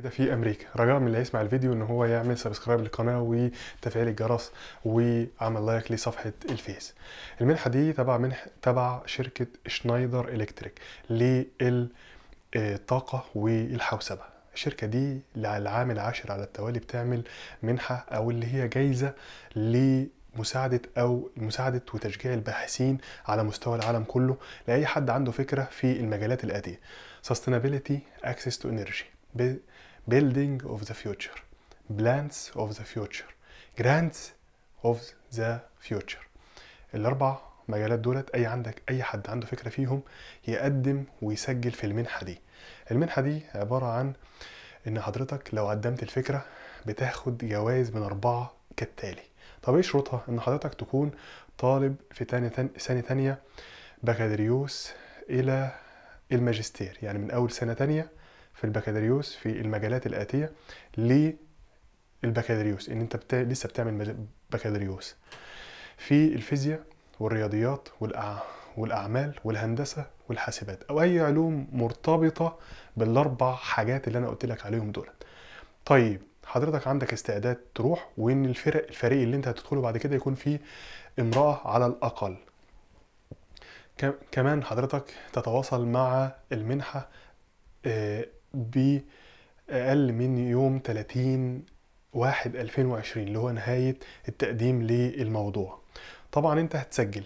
كده في امريكا رجاء من اللي هيسمع الفيديو ان هو يعمل سبسكرايب للقناه وتفعيل الجرس وعمل لايك لصفحه الفيس المنحه دي تبع منح تبع شركه شنايدر الكتريك للطاقه والحوسبه الشركه دي العام العاشر على التوالي بتعمل منحه او اللي هي جايزه ل مساعدة أو مساعدة وتشجيع الباحثين على مستوى العالم كله لأي حد عنده فكرة في المجالات الآتية Sustainability Access to Energy building of the future plans of the future grants of the future الاربع مجالات دولت اي عندك اي حد عنده فكره فيهم يقدم ويسجل في المنحه دي المنحه دي عباره عن ان حضرتك لو قدمت الفكره بتاخد جوائز من اربعه كالتالي طب ايه شروطها ان حضرتك تكون طالب في تانية سنة تانية بكالوريوس الى الماجستير يعني من اول سنة تانية في البكالوريوس في المجالات الآتية للبكالوريوس إن أنت بتا... لسه بتعمل بكالوريوس في الفيزياء والرياضيات والأع... والأعمال والهندسة والحاسبات أو أي علوم مرتبطة بالأربع حاجات اللي أنا قلت لك عليهم دول طيب حضرتك عندك استعداد تروح وإن الفرق الفريق اللي أنت هتدخله بعد كده يكون فيه امرأة على الأقل كمان حضرتك تتواصل مع المنحة آه، بأقل من يوم 30 واحد 2020 اللي هو نهاية التقديم للموضوع طبعا انت هتسجل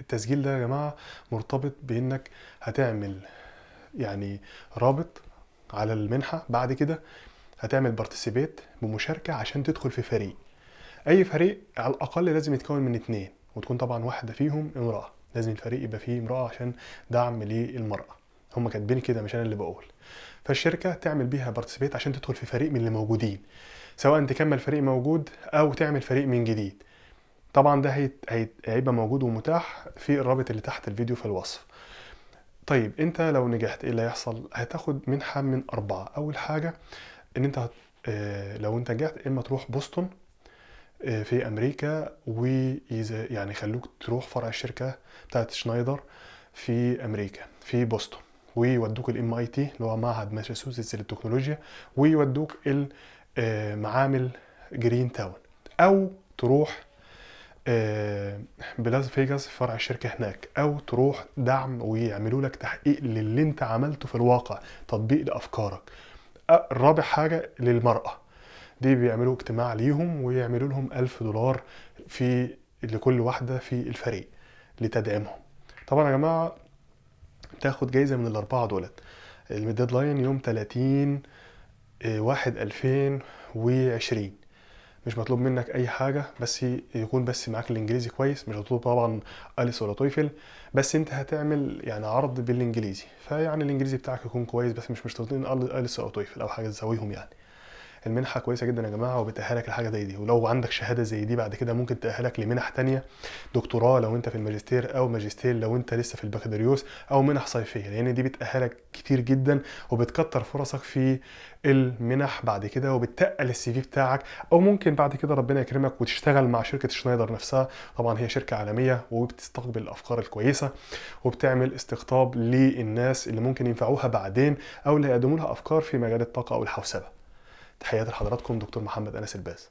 التسجيل ده يا جماعة مرتبط بانك هتعمل يعني رابط على المنحة بعد كده هتعمل بارتسيبيت بمشاركة عشان تدخل في فريق اي فريق على الاقل لازم يتكون من اتنين وتكون طبعا واحدة فيهم امرأة لازم الفريق يبقى فيه امرأة عشان دعم للمرأة هم كاتبين كده مش انا اللي بقول فالشركه تعمل بيها بارتيسيبيت عشان تدخل في فريق من اللي موجودين سواء تكمل فريق موجود او تعمل فريق من جديد طبعا ده هيبقى موجود ومتاح في الرابط اللي تحت الفيديو في الوصف طيب انت لو نجحت ايه اللي هيحصل هتاخد منحه من اربعه اول حاجه ان انت هت... آه، لو انت نجحت اما تروح بوسطن آه، في امريكا ويز يعني خلوك تروح فرع الشركه بتاعت شنايدر في امريكا في بوسطن ويودوك الام اي تي اللي هو معهد ماساتشوستس للتكنولوجيا ويودوك آه، معامل جرين تاون او تروح آه، بلاس فيجاس في فرع الشركة هناك أو تروح دعم ويعملوا لك تحقيق للي أنت عملته في الواقع تطبيق لأفكارك رابع حاجة للمرأة دي بيعملوا اجتماع ليهم ويعملوا لهم ألف دولار في لكل واحدة في الفريق لتدعيمهم طبعا يا جماعة تاخد جايزه من الاربعه دولت لاين يوم 30 آه، واحد 2020 مش مطلوب منك اي حاجه بس يكون بس معاك الانجليزي كويس مش مطلوب طبعا اليس ولا تويفل بس انت هتعمل يعني عرض بالانجليزي فيعني الانجليزي بتاعك يكون كويس بس مش مشترطين اليس او تويفل او حاجه تساويهم يعني المنحه كويسه جدا يا جماعه وبتاهلك لحاجه زي دي ولو عندك شهاده زي دي بعد كده ممكن تاهلك لمنح تانية دكتوراه لو انت في الماجستير او ماجستير لو انت لسه في البكالوريوس او منح صيفيه لان يعني دي بتاهلك كتير جدا وبتكتر فرصك في المنح بعد كده وبتقل السي في بتاعك او ممكن بعد كده ربنا يكرمك وتشتغل مع شركه شنايدر نفسها طبعا هي شركه عالميه وبتستقبل الافكار الكويسه وبتعمل استقطاب للناس اللي ممكن ينفعوها بعدين او اللي هيقدموا لها افكار في مجال الطاقه او الحوسبه تحياتي لحضراتكم دكتور محمد انس الباس